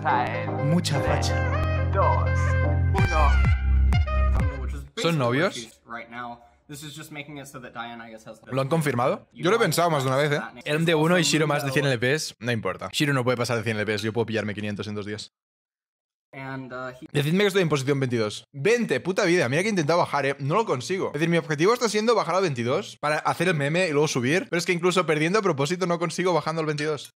Muchas Mucha facha. ¿Son novios? ¿Lo han confirmado? Yo lo he pensado más de una vez, ¿eh? Eran de 1 y Shiro más de 100 LPs. No importa. Shiro no puede pasar de 100 LPs. Yo puedo pillarme 500 en dos días. Uh, Decidme que estoy en posición 22. 20, puta vida. Mira que he intentado bajar, ¿eh? No lo consigo. Es decir, mi objetivo está siendo bajar a 22 para hacer el meme y luego subir. Pero es que incluso perdiendo a propósito no consigo bajando al 22.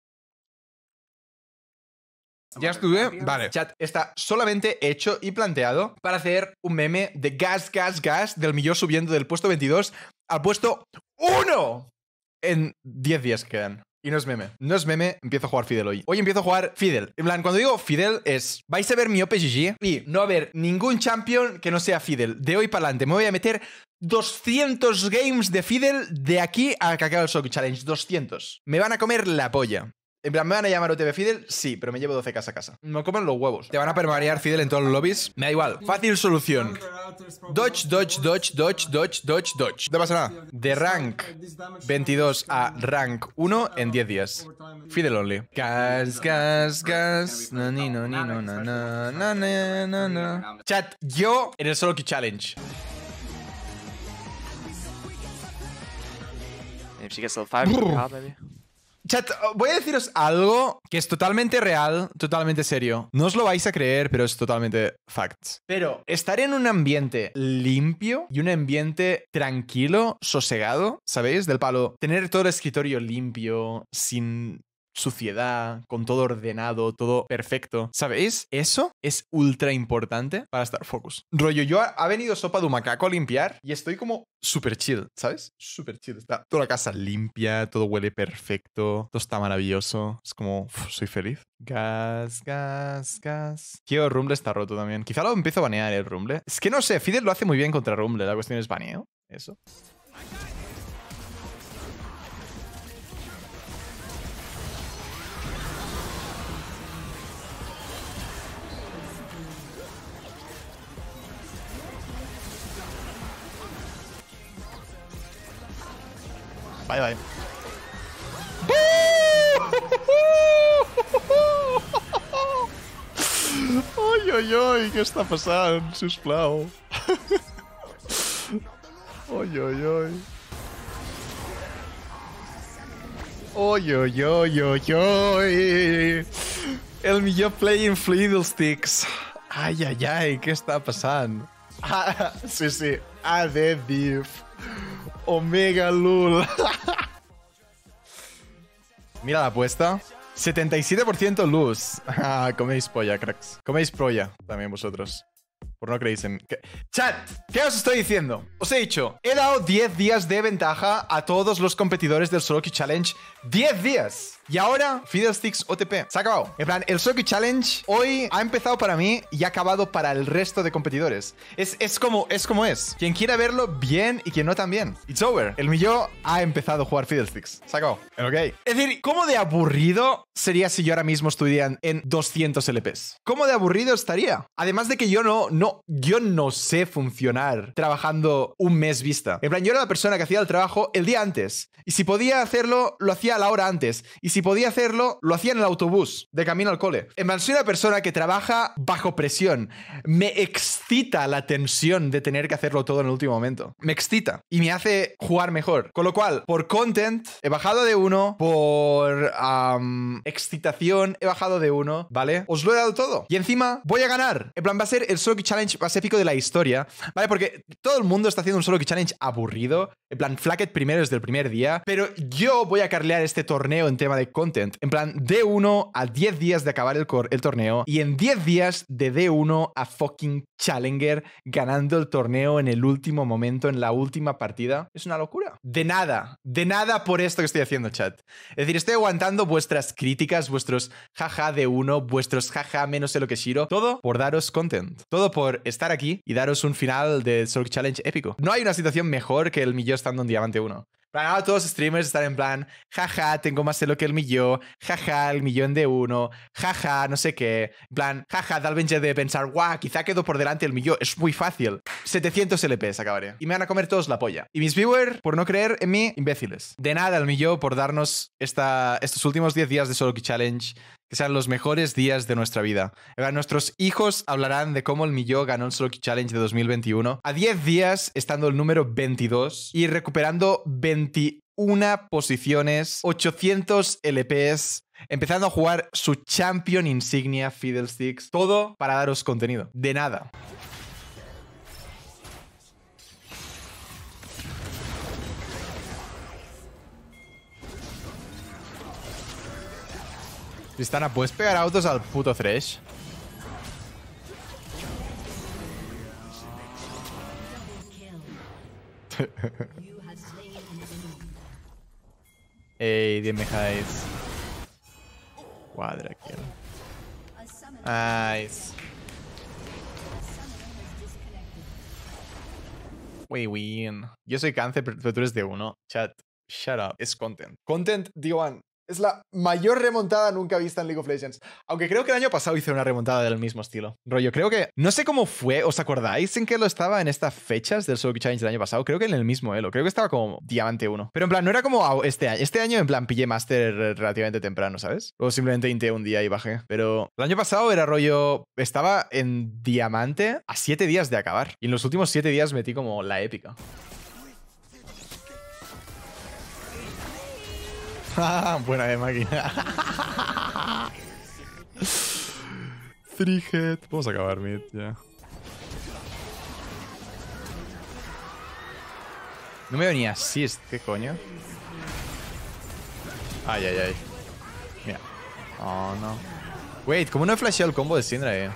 Ya estuve. Vale. Chat está solamente hecho y planteado para hacer un meme de gas, gas, gas del millón subiendo del puesto 22 al puesto 1 en 10 días que quedan. Y no es meme. No es meme, empiezo a jugar Fidel hoy. Hoy empiezo a jugar Fidel. En plan, cuando digo Fidel es, vais a ver mi OPGG y no a haber ningún champion que no sea Fidel. De hoy para adelante me voy a meter 200 games de Fidel de aquí a que acabe el Challenge. 200. Me van a comer la polla. En plan, ¿me van a llamar OTB Fidel? Sí, pero me llevo 12 casas a casa. Me comen los huevos. Te van a permarear Fidel en todos los lobbies. Me da igual. Fácil solución. Dodge, dodge, dodge, dodge, dodge, dodge, dodge. No pasa nada. De rank 22 a rank 1 en 10 días. Fidel only. Gas, gas, gas. No, ni, no, ni, no, no, no, no, no, no. Chat, yo en el solo key challenge. If she gets 5, Chat, voy a deciros algo que es totalmente real, totalmente serio. No os lo vais a creer, pero es totalmente facts. Pero estar en un ambiente limpio y un ambiente tranquilo, sosegado, ¿sabéis? Del palo. Tener todo el escritorio limpio, sin suciedad, con todo ordenado, todo perfecto. ¿Sabéis? Eso es ultra importante para estar focus. Rollo, yo ha, venido sopa de un macaco a limpiar y estoy como super chill, ¿sabes? Super chill. Está toda la casa limpia, todo huele perfecto, todo está maravilloso. Es como, soy feliz. Gas, gas, gas. Quiero Rumble está roto también. Quizá lo empiezo a banear el ¿eh, Rumble. Es que no sé, Fidel lo hace muy bien contra Rumble. La cuestión es baneo. Eso. Vale. ¡Oye, ay. ¡Ay, ¡Ay, ay, ay! qué está pasando? ¡Susplau! ¡Ay, ¡Ay, ay, ay! ay, ay, ay, ay, El millor play in Fiddlesticks. ay, ay, ay! qué está pasando? Ah, sí, sí. Ah, de Div. Omega Lul. Mira la apuesta. 77% luz. Ah, coméis polla, cracks. Coméis polla también vosotros por no creéis en Chat, ¿qué os estoy diciendo? Os he dicho, he dado 10 días de ventaja a todos los competidores del Soki Challenge. 10 días. Y ahora, Fiddlesticks OTP. Se ha En plan, el Soki Challenge hoy ha empezado para mí y ha acabado para el resto de competidores. Es, es, como, es como es. Quien quiera verlo, bien, y quien no, también. It's over. El mío ha empezado a jugar Fiddlesticks. Se ha acabado. Ok. Es decir, ¿cómo de aburrido sería si yo ahora mismo estuviera en 200 LPs? ¿Cómo de aburrido estaría? Además de que yo no, no yo no sé funcionar trabajando un mes vista. En plan, yo era la persona que hacía el trabajo el día antes. Y si podía hacerlo, lo hacía a la hora antes. Y si podía hacerlo, lo hacía en el autobús, de camino al cole. En plan, soy una persona que trabaja bajo presión. Me excita la tensión de tener que hacerlo todo en el último momento. Me excita. Y me hace jugar mejor. Con lo cual, por content, he bajado de uno. Por excitación, he bajado de uno. ¿Vale? Os lo he dado todo. Y encima, voy a ganar. En plan, va a ser el Soki Challenge más épico de la historia, ¿vale? Porque todo el mundo está haciendo un solo challenge aburrido. En plan, Flacket primero desde el primer día. Pero yo voy a carlear este torneo en tema de content. En plan, de 1 a 10 días de acabar el, torneo. Y en 10 días de D1 a fucking Challenger ganando el torneo en el último momento, en la última partida. Es una locura. De nada, de nada por esto que estoy haciendo, chat. Es decir, estoy aguantando vuestras críticas, vuestros jaja de uno, vuestros jaja menos sé lo que Shiro. Todo por daros content. Todo por estar aquí y daros un final de Soul Challenge épico. No hay una situación mejor que el millón estando en Diamante 1. Para ah, todos los streamers están en plan, jaja, tengo más celo que el millón, jaja, el millón de uno, jaja, no sé qué. En plan, jaja, vez ya de pensar, guau, quizá quedo por delante el millón, es muy fácil. 700 LPs acabaré. Y me van a comer todos la polla. Y mis viewers, por no creer en mí, imbéciles. De nada, el millón por darnos esta, estos últimos 10 días de Solo Challenge que sean los mejores días de nuestra vida. Nuestros hijos hablarán de cómo el Millo ganó el Solo Challenge de 2021 a 10 días, estando el número 22 y recuperando 21 posiciones, 800 LPs, empezando a jugar su Champion Insignia Fiddlesticks, todo para daros contenido. De nada. Tristana, ¿puedes pegar autos al puto Thresh? Ey, dime Cuadra kill. Nice. We win. Yo soy cáncer, pero tú eres de uno. Chat, shut up. Es content. Content, D1. Es la mayor remontada nunca vista en League of Legends. Aunque creo que el año pasado hice una remontada del mismo estilo. Rollo, creo que. No sé cómo fue, ¿os acordáis en qué lo estaba en estas fechas del Soul Challenge del año pasado? Creo que en el mismo eh, Lo Creo que estaba como Diamante 1. Pero en plan, no era como este año. Este año, en plan, pillé Master relativamente temprano, ¿sabes? O simplemente inté un día y bajé. Pero el año pasado era rollo. Estaba en Diamante a 7 días de acabar. Y en los últimos 7 días metí como la épica. Ah, buena de máquina. Three head. Vamos a acabar mid ya. No me veo ni assist, este ¿qué coño? Ay, ay, ay. Mira. Oh, no. Wait, ¿cómo no he flasheado el combo de Syndra, eh?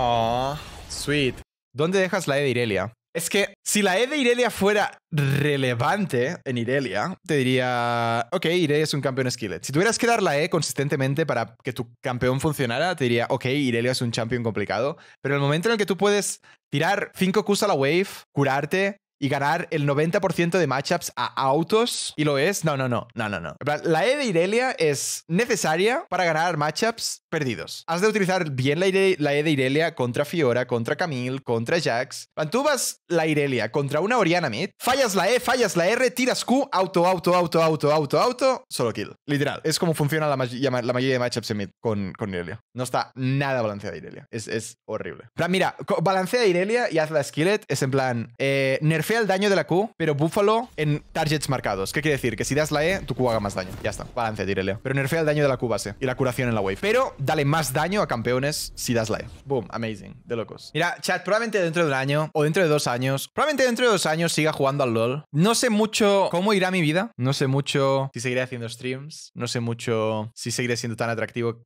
Oh, sweet. ¿Dónde dejas la E de Irelia? Es que si la E de Irelia fuera relevante en Irelia, te diría, ok, Irelia es un campeón skillet. Si tuvieras que dar la E consistentemente para que tu campeón funcionara, te diría, ok, Irelia es un champion complicado. Pero el momento en el que tú puedes tirar 5 Qs a la wave, curarte, y ganar el 90% de matchups a autos y lo es. No, no, no, no, no, no. La E de Irelia es necesaria para ganar matchups perdidos. Has de utilizar bien la, E de Irelia contra Fiora, contra Camille, contra Jax. Cuando tú vas la Irelia contra una Oriana Mid, fallas la E, fallas la R, tiras Q, auto, auto, auto, auto, auto, auto, solo kill. Literal. Es como funciona la, la mayoría de matchups en Mid con, Irelia. No está nada balanceada Irelia. Es, horrible. mira, balancea Irelia y haz la skillet. Es en plan, eh, nerf nerfea el daño de la Q, pero búfalo en targets marcados. ¿Qué quiere decir? Que si das la E, tu Q haga más daño. Ya está, balance, tírele. Pero nerfea el daño de la Q base y la curación en la wave. Pero dale más daño a campeones si das la E. Boom, amazing, de locos. Mira, chat, probablemente dentro de un año o dentro de dos años, probablemente dentro de dos años siga jugando al LoL. No sé mucho cómo irá mi vida, no sé mucho si seguiré haciendo streams, no sé mucho si seguiré siendo tan atractivo.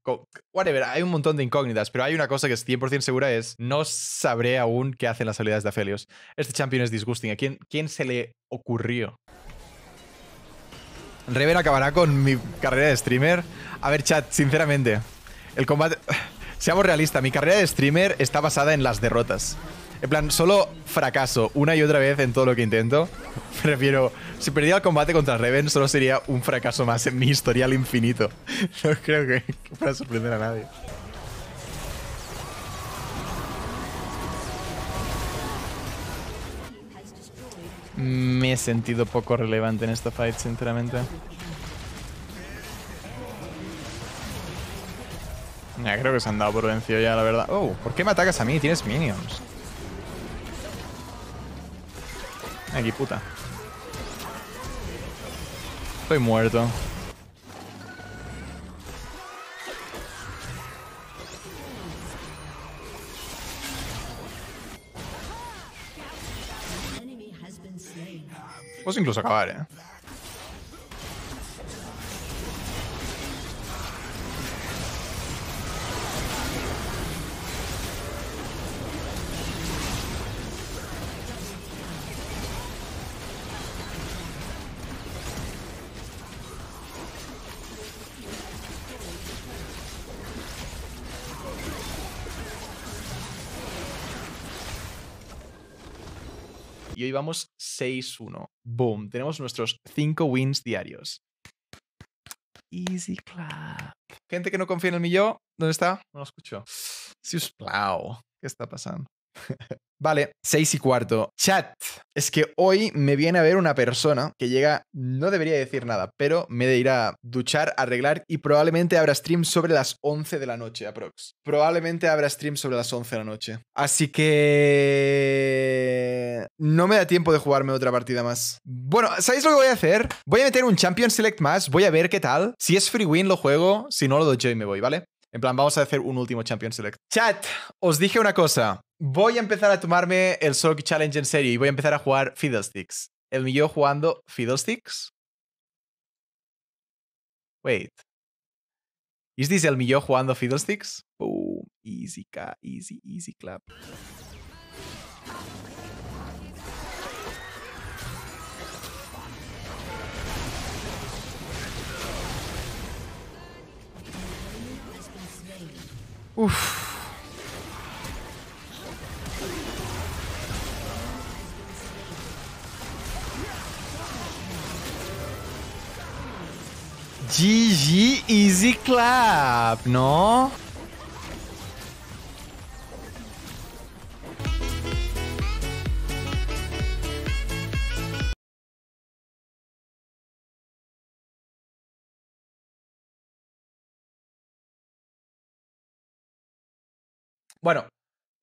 Whatever, hay un montón de incógnitas, pero hay una cosa que es 100% segura es no sabré aún qué hacen las habilidades de Aphelios. Este champion es disgusting ¿Quién, se le ocurrió? Reven acabará con mi carrera de streamer. A ver, chat, sinceramente, el combate. Seamos realistas, mi carrera de streamer está basada en las derrotas. En plan, solo fracaso una y otra vez en todo lo que intento. Me refiero, si perdiera el combate contra Reven, solo sería un fracaso más en mi historial infinito. No creo que, que sorprender a nadie. Me he sentido poco relevante en esta fight, sinceramente. Ya, creo que se han dado por vencido ya, la verdad. Oh, ¿por qué me atacas a mí? Tienes minions. Aquí, puta. Estoy muerto. Posso incluso acabar, ¿eh? y hoy vamos 6-1. Boom, tenemos nuestros 5 wins diarios. Easy clap. Gente que no confía en el yo, ¿dónde está? No lo escucho. plau ¿Qué está pasando? Vale, seis y cuarto. Chat. Es que hoy me viene a ver una persona que llega, no debería decir nada, pero me de ir a duchar, arreglar y probablemente habrá stream sobre las 11 de la noche, aprox. Probablemente habrá stream sobre las 11 de la noche. Así que... No me da tiempo de jugarme otra partida más. Bueno, ¿sabéis lo que voy a hacer? Voy a meter un Champion Select más, voy a ver qué tal. Si es free win lo juego, si no lo doy yo y me voy, ¿vale? En plan, vamos a hacer un último Champion Select. Chat, os dije una cosa voy a empezar a tomarme el Soul Challenge en serio y voy a empezar a jugar Fiddlesticks. El mío jugando Fiddlesticks. Wait. ¿Es este this el mío jugando Fiddlesticks? Boom. Easy, easy, easy clap. Uf. Easy Clap, ¿no? Bueno,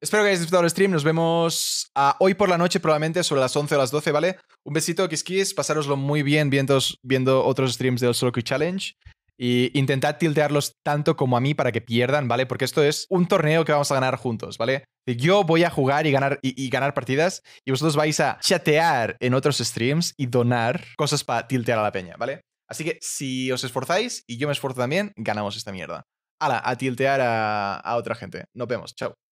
espero que hayáis disfrutado el stream. Nos vemos ah, hoy por la noche, probablemente sobre las 11 o las 12, ¿vale? Un besito, kiss kiss. Pasároslo muy bien viendo, otros streams del Solo Que Challenge. Y intentad tiltearlos tanto como a mí para que pierdan, ¿vale? Porque esto es un torneo que vamos a ganar juntos, ¿vale? Yo voy a jugar y ganar, y, ganar partidas y vosotros vais a chatear en otros streams y donar cosas para tiltear a la peña, ¿vale? Así que si os esforzáis y yo me esfuerzo también, ganamos esta mierda. Hala, a tiltear a, a otra gente. Nos vemos. Chao.